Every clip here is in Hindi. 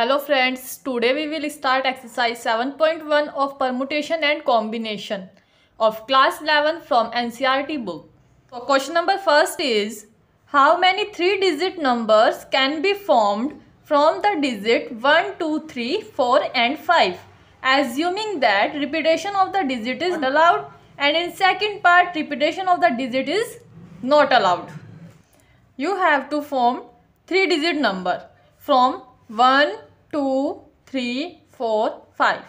Hello friends, today we will start exercise 7.1 of permutation and combination of class 11 from NCRT book. So question number first is, how many three digit numbers can be formed from the digit 1, 2, 3, 4 and 5? Assuming that repetition of the digit is allowed and in second part repetition of the digit is not allowed. You have to form three digit number from 1, two, three, four, five.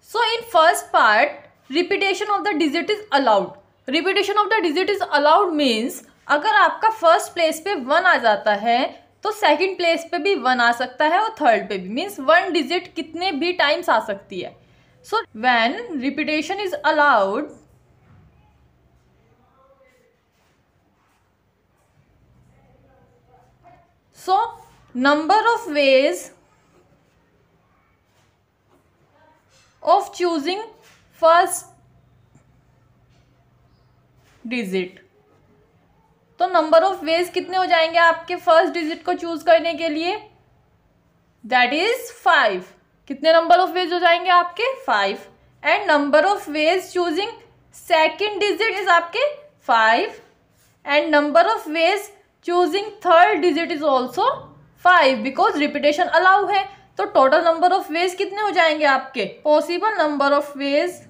So in first part, repetition of the digit is allowed. Repetition of the digit is allowed means अगर आपका first place पे one आ जाता है तो सेकंड प्लेस पे भी वन आ सकता है और थर्ड पे भी मीन्स वन डिजिट कितने भी टाइम्स आ सकती है so when repetition is allowed so number of ways of choosing first digit तो नंबर ऑफ वेज कितने हो जाएंगे आपके फर्स्ट डिजिट को चूज करने के लिए दैट इज फाइव कितने नंबर ऑफ वेज हो जाएंगे आपके five and number of ways choosing second digit is आपके five and number of ways choosing third digit is also five because repetition allow है तो टोटल नंबर ऑफ वेज कितने हो जाएंगे आपके possible number of ways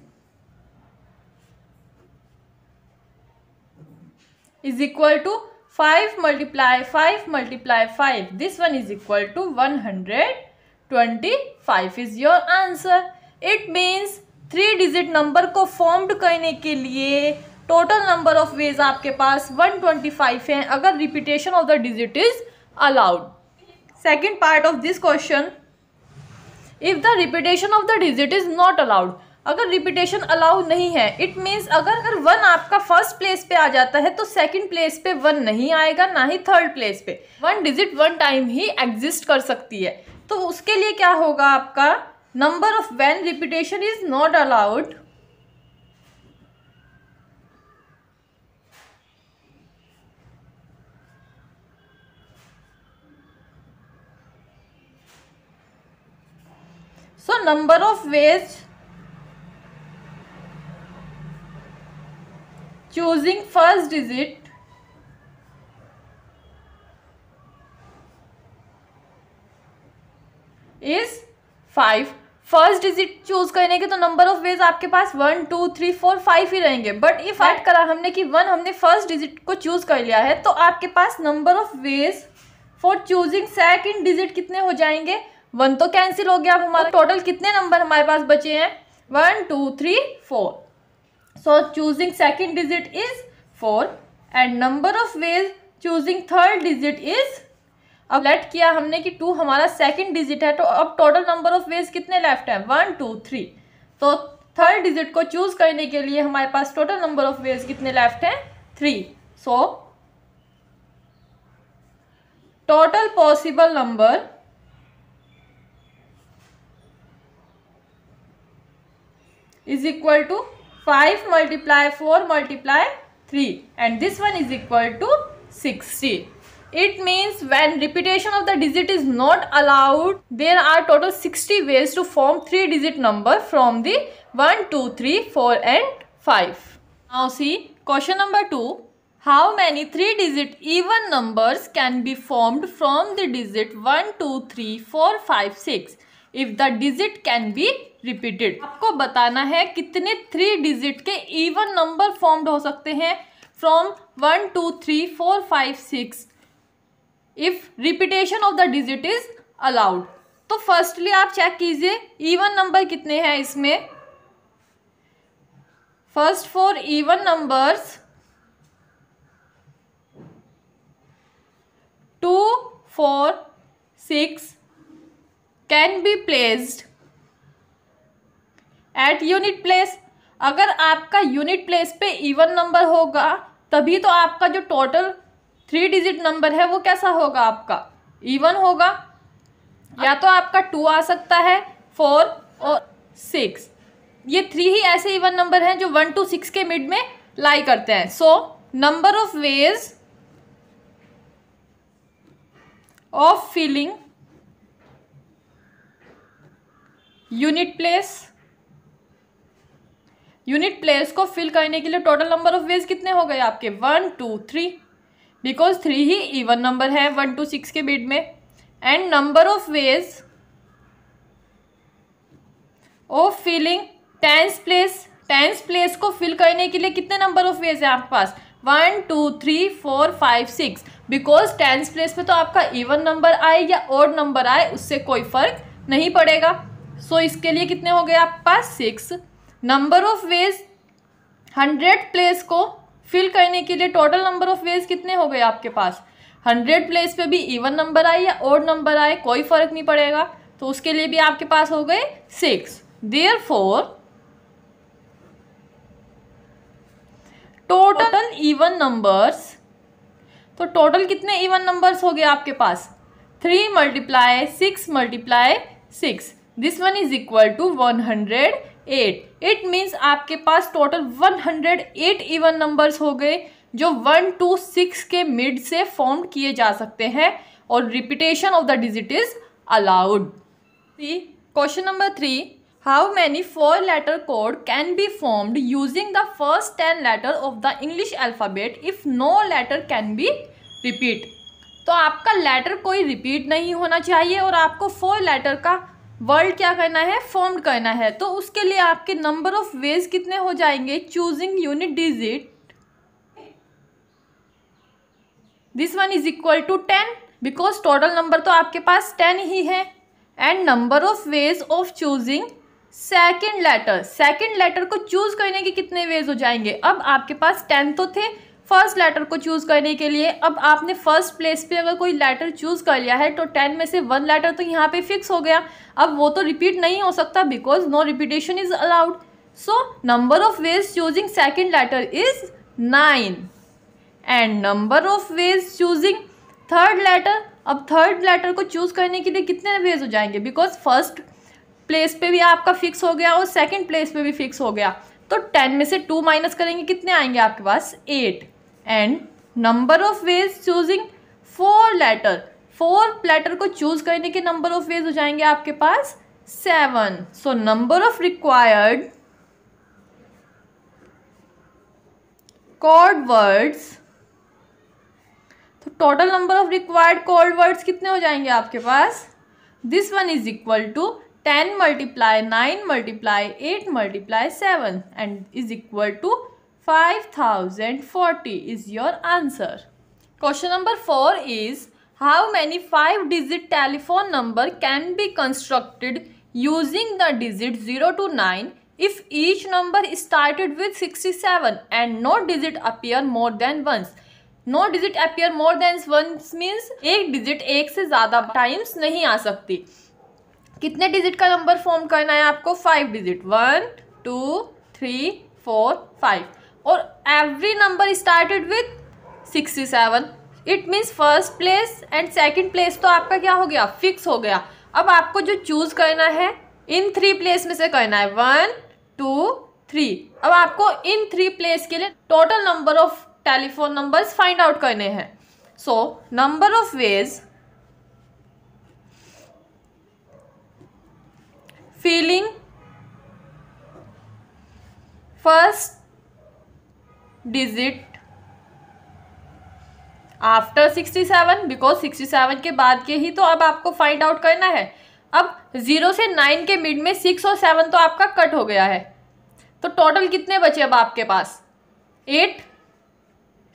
is equal to five multiply five multiply five this one is equal to one hundred twenty five is your answer it means three digit number को फॉर्म्ड करने के लिए टोटल नंबर ऑफ वेज आपके पास 125 है अगर repetition of the digit is allowed second part of this question if the repetition of the digit is not allowed अगर रिपीटेशन अलाउ नहीं है इट मीन्स अगर अगर वन आपका फर्स्ट प्लेस पे आ जाता है तो सेकंड प्लेस पे वन नहीं आएगा ना ही थर्ड प्लेस पे वन डिजिट वन टाइम ही एग्जिस्ट कर सकती है तो उसके लिए क्या होगा आपका number of when repetition is not allowed so number of ways choosing first digit is five first digit choose करने के तो नंबर ऑफ वेज आपके पास one two three four five ही रहेंगे बट इफ एड करा हमने कि वन हमने फर्स्ट डिजिट को चूज कर लिया है तो आपके पास number of ways for choosing second digit कितने हो जाएंगे वन तो कैंसिल हो गया अब हमारा टोटल कितने नंबर हमारे पास बचे हैं one two three four so choosing second digit is four and number of ways choosing third digit is अब लेट किया हमने कि टू हमारा सेकेंड डिजिट है तो अब टोटल नंबर ऑफ वेज कितने लेफ्ट हैं वन टू थ्री तो थर्ड डिजिट को चूज करने के लिए हमारे पास टोटल नंबर ऑफ वेज कितने लेफ्ट हैं three so total possible number is equal to 5 multiply 4 multiply 3 and this one is equal to 60. It means when repetition of the digit is not allowed, there are total 60 ways to form 3 digit number from the 1, 2, 3, 4 and 5. Now see question number 2. How many 3 digit even numbers can be formed from the digit 1, 2, 3, 4, 5, 6? If the digit can be repeated आपको बताना है कितने थ्री डिजिट के इवन नंबर फॉर्म्ड हो सकते हैं from one two three four five six if repetition of the digit is allowed तो फर्स्टली आप चेक कीजिए इवन नंबर कितने हैं इसमें first four even numbers two four six can be placed at unit place अगर आपका यूनिट प्लेस पे इवन नंबर होगा तभी तो आपका जो टोटल थ्री डिजिट नंबर है वो कैसा होगा आपका इवन होगा या तो आपका टू आ सकता है फोर और सिक्स ये थ्री ही ऐसे इवन नंबर हैं जो वन टू सिक्स के मिड में लाई करते हैं so number of ways of filling unit place unit place को फिल करने के लिए टोटल नंबर ऑफ वेज कितने हो गए आपके one two three because three ही इवन नंबर है वन टू सिक्स के बीट में and number of ways of filling tens place tens place को फिल करने के लिए कितने नंबर ऑफ वेज है आपके पास one two three four five six because tens place में तो आपका इवन नंबर आए या ओड नंबर आए उससे कोई फर्क नहीं पड़ेगा सो so, इसके लिए कितने हो गए आपके पास six number of ways hundred place को फिल करने के लिए टोटल नंबर ऑफ वेज कितने हो गए आपके पास हंड्रेड प्लेस पे भी इवन नंबर आए या ओड नंबर आए कोई फर्क नहीं पड़ेगा तो उसके लिए भी आपके पास हो गए six there four total even numbers तो टोटल कितने इवन नंबर्स हो गए आपके पास three multiply six multiply six this one is equal to one hundred eight it means आपके पास total one hundred eight even numbers हो गए जो वन टू सिक्स के मिड से फॉर्म किए जा सकते हैं और repetition of the digit is allowed question number three how many four letter code can be formed using the first ten letter of the English alphabet if no letter can be repeat तो आपका लेटर कोई रिपीट नहीं होना चाहिए और आपको फोर लेटर का वर्ल्ड क्या करना है फॉर्म करना है तो उसके लिए आपके नंबर ऑफ वेज कितने हो जाएंगे choosing unit digit this one is equal to ten because total number तो आपके पास टेन ही है and number of ways of choosing second letter second letter को चूज करने के कितने वेज हो जाएंगे अब आपके पास टेन तो थे फर्स्ट लेटर को चूज़ करने के लिए अब आपने फर्स्ट प्लेस पे अगर कोई लेटर चूज़ कर लिया है तो टेन में से वन लेटर तो यहाँ पे फिक्स हो गया अब वो तो रिपीट नहीं हो सकता because no repetition is allowed so number of ways choosing second letter is nine and number of ways choosing third letter अब थर्ड लेटर को चूज़ करने के लिए कितने वेज हो जाएंगे बिकॉज फर्स्ट प्लेस पे भी आपका फिक्स हो गया और सेकंड प्लेस पे भी फिक्स हो गया तो टेन में से टू माइनस करेंगे कितने आएंगे आपके पास eight and number of ways choosing four letter four letter को चूज करने के नंबर ऑफ वेज हो जाएंगे आपके पास seven so number of required code words तो total number of required code words कितने हो जाएंगे आपके पास this one is equal to ten multiply nine multiply eight multiply seven and is equal to 5040 is your answer. Question number 4 is how many five digit telephone number can be constructed using the digit 0 to 9 if each number started with 67 and no digit appear more than once. No digit appear more than once मीन्स एक डिजिट एक से ज़्यादा टाइम्स नहीं आ सकती कितने डिजिट का नंबर फॉर्म करना है आपको five digit one two three four five और every number started with sixty seven it means first place and second place तो आपका क्या हो गया फिक्स हो गया अब आपको जो चूज़ करना है इन थ्री प्लेस में से करना है वन टू थ्री अब आपको इन थ्री प्लेस के लिए total number of telephone numbers find out करने हैं so number of ways filling first digit after sixty seven because sixty seven के बाद के ही तो अब आपको फाइंड आउट करना है अब जीरो से नाइन के मिड में सिक्स और सेवन तो आपका कट हो गया है तो टोटल कितने बचे अब आपके पास eight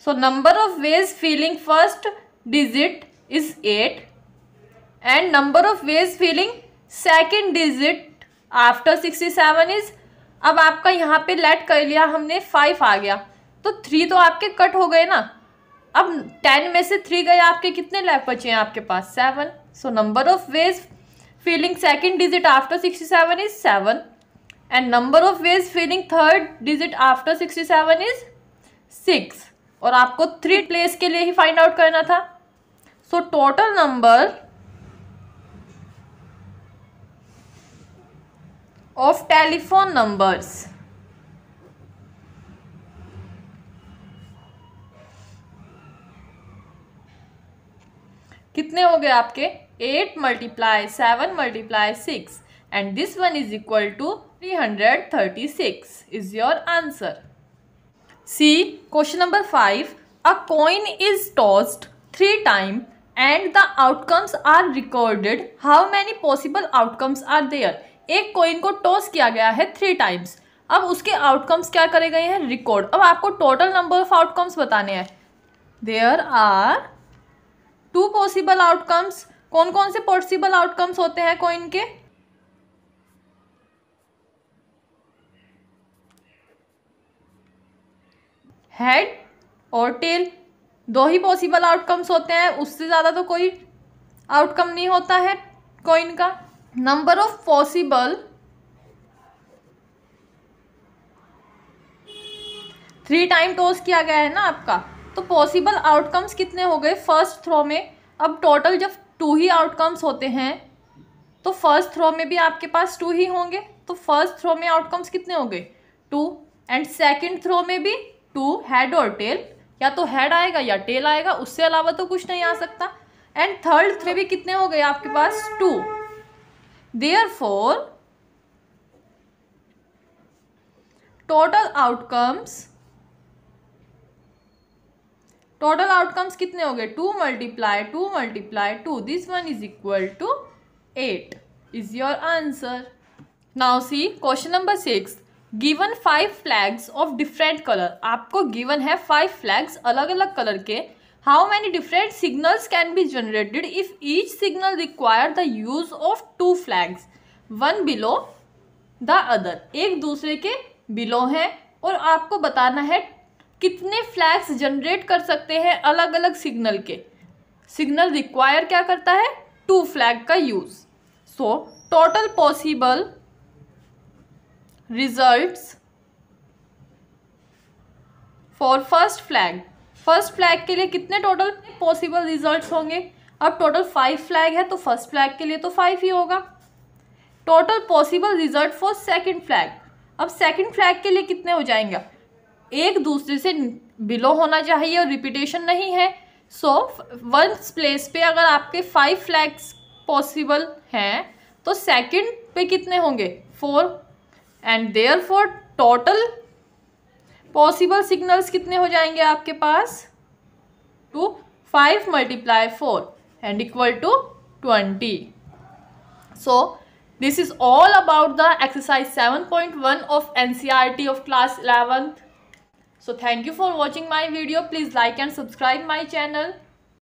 so number of ways filling first digit is eight and number of ways filling second digit after sixty seven is अब आपका यहाँ पे लेट कर लिया हमने फाइव आ गया तो थ्री तो आपके कट हो गए ना अब टेन में से थ्री गए आपके कितने लेफ्ट बचे हैं आपके पास seven so number of ways filling second digit after sixty seven is seven and number of ways filling third digit after sixty seven is six और आपको थ्री प्लेस के लिए ही फाइंड आउट करना था so total number of telephone numbers कितने हो गए आपके eight multiply seven multiply six and this one is equal to three hundred thirty six is your answer see question number five a coin is tossed three time and the outcomes are recorded how many possible outcomes are there एक कॉइन को टॉस किया गया है थ्री टाइम्स अब उसके आउटकम्स क्या करे गए हैं रिकॉर्ड अब आपको टोटल नंबर ऑफ आउटकम्स बताने हैं there are two possible outcomes कौन कौन से पॉसिबल आउटकम्स होते हैं कॉइन के हेड और टेल दो ही पॉसिबल आउटकम्स होते हैं उससे ज़्यादा तो कोई आउटकम नहीं होता है कॉइन का number of possible three time toss किया गया है ना आपका तो पॉसिबल आउटकम्स कितने हो गए फर्स्ट थ्रो में अब टोटल जब टू ही आउटकम्स होते हैं तो फर्स्ट थ्रो में भी आपके पास टू ही होंगे तो फर्स्ट थ्रो में आउटकम्स कितने हो गए टू एंड सेकेंड थ्रो में भी टू हेड और टेल या तो हेड आएगा या टेल आएगा उससे अलावा तो कुछ नहीं आ सकता एंड थर्ड थ्रो भी कितने हो गए आपके पास two there four total outcomes total outcomes कितने हो गए two multiply two multiply two this one is equal to eight is your answer now see question number six given five flags of different colour आपको गिवन है फाइव फ्लैग्स अलग अलग कलर के how many different signals can be generated if each signal require the use of two flags one below the other एक दूसरे के बिलो हैं और आपको बताना है कितने फ्लैग्स जनरेट कर सकते हैं अलग अलग सिग्नल के सिग्नल रिक्वायर क्या करता है टू फ्लैग का use so total possible results for first flag first flag के लिए कितने टोटल पॉसिबल रिजल्ट्स होंगे अब टोटल फाइव फ्लैग है तो फर्स्ट फ्लैग के लिए तो फाइव ही होगा total possible result for second flag अब सेकंड फ्लैग के लिए कितने हो जाएंगे एक दूसरे से बिलो होना चाहिए और रिपीटेशन नहीं है सो वन प्लेस पे अगर आपके फाइव फ्लैग्स पॉसिबल हैं तो सेकंड पे कितने होंगे four and there four total possible signals कितने हो जाएंगे आपके पास to five multiply four and equal to twenty so this all about the exercise seven point one of ncrt of class eleventh So thank you for watching my video. Please like and subscribe my channel.